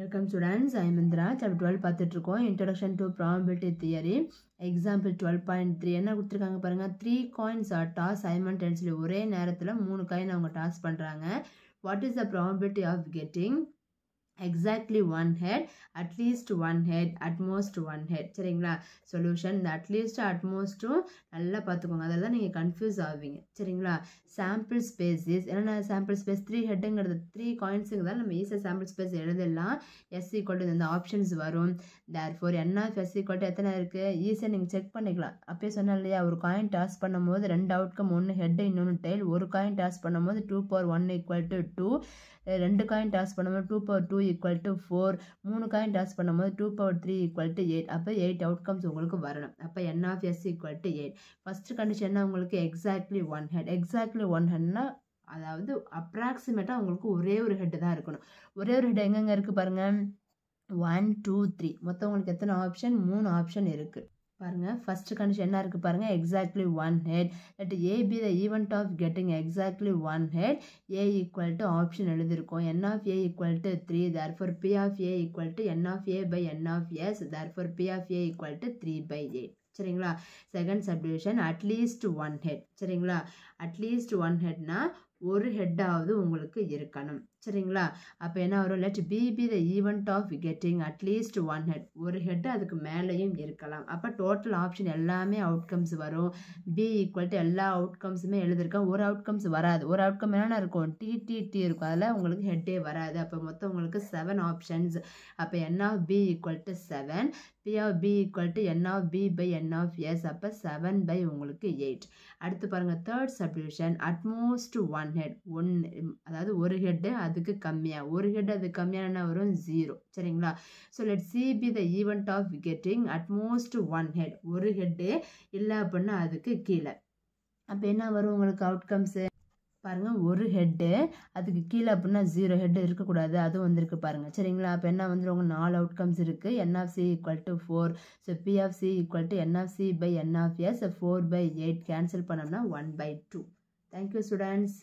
welcome students I Mandira chapter twelve பார்த்துட்ருக்கோம் introduction to probability theory example twelve point three என்ன கொடுத்துருக்காங்க பாருங்கள் three coins are toss ஐமன் டென்ஸில் ஒரே நேரத்தில் மூணு காயின் அவங்க டாஸ் பண்ணுறாங்க what is the probability of getting exactly one head at least one head at most one head சரிங்களா சொல்யூஷன் இந்த அட்லீஸ்ட் அட்மோஸ்ட்டும் நல்லா பார்த்துக்கோங்க அதெல்லாம் நீங்கள் confuse ஆவீங்க சரிங்களா சாம்பிள் ஸ்பேஸஸ் என்னென்ன சாம்பிள் ஸ்பேஸ் த்ரீ ஹெட்டுங்கிறது த்ரீ காயின்ஸுங்கிறதால நம்ம ஈஸியாக சாம்பிள் ஸ்பேஸ் எழுதலாம் equal to இந்த ஆப்ஷன்ஸ் வரும் தேர் ஃபோர் என்ன equal to எத்தனை இருக்குது ஈஸியாக நீங்கள் செக் பண்ணிக்கலாம் அப்பே சொன்னேன் இல்லையா ஒரு காயின் டாஸ் பண்ணும்போது ரெண்டு அவுட்கம் ஒன்று ஹெட்டு இன்னொன்று டெய்ல் ஒரு காயின் டாஸ் பண்ணும்போது two power one equal to two ரெண்டு காயின் டாஸ் பண்ணும்போது two power two equal to four மூணு காயின் டாஸ் பண்ணும்போது two power three equal to eight அப்போ எயிட் அவுட்கம்ஸ் உங்களுக்கு வரணும் அப்போ n of S equal to eight first கண்டிஷன்னா உங்களுக்கு exactly one head exactly one ஹெட்னா அதாவது அப்ராக்சிமேட்டாக உங்களுக்கு ஒரே ஒரு ஹெட்டு தான் இருக்கணும் ஒரே ஒரு ஹெட் எங்கெங்கே இருக்குது பாருங்கள் ஒன் டூ த்ரீ மொத்தம் உங்களுக்கு எத்தனை ஆப்ஷன் மூணு ஆப்ஷன் இருக்குது பாருங்கள் ஃபஸ்ட்டு கண்டிஷன் என்ன இருக்குது பாருங்கள் exactly one head at A be the event of getting exactly one head A equal to option எழுதியிருக்கோம் n of A equal to three therefore P of A equal to n of A by n of S therefore P of A equal to three by eight சரிங்களா second subdivision at least one head சரிங்களா at least one ஹெட்னா ஒரு ஹெட்டாவது உங்களுக்கு இருக்கணும் சரிங்களா அப்போ என்ன வரும் let B be the event of getting at least one head ஒரு ஹெட் அதுக்கு மேலேயும் இருக்கலாம் அப்போ டோட்டல் ஆப்ஷன் எல்லாமே அவுட்கம்ஸ் வரும் பி ஈக்குவல் டு எல்லா அவுட்கம்ஸுமே எழுதியிருக்கோம் ஒரு அவுட்கம்ஸ் வராது ஒரு அவுட்கம் என்னென்ன இருக்கும் டி டி டி இருக்கும் அதில் உங்களுக்கு ஹெட்டே வராது அப்போ மொத்தம் உங்களுக்கு செவன் ஆப்ஷன்ஸ் அப்போ n of B equal to seven P of B equal to n of B by n ten of years அப்போ செவன் பை உங்களுக்கு எயிட் அடுத்து பாருங்கள் third subdivision at most one head one அதாவது ஒரு ஹெட்டு அதுக்கு கம்மியாக ஒரு ஹெட் அது கம்மியான வரும் ஜீரோ சரிங்களா so let C be the event of getting at most one head ஒரு ஹெட்டு இல்லை அப்படின்னா அதுக்கு கீழே அப்போ என்ன வரும் உங்களுக்கு அவுட்கம்ஸு பாருங்கள் ஒரு ஹெட்டு அதுக்கு கீழே அப்படின்னா ஜீரோ ஹெட்டு இருக்கக்கூடாது அதுவும் வந்திருக்கு பாருங்கள் சரிங்களா அப்போ என்ன வந்துருவாங்க உங்கள் நாலு அவுட்கம்ஸ் இருக்குது n of C equal to four so P of C equal to n of C by n of S four by eight cancel பண்ணோம்னா one by two thank you students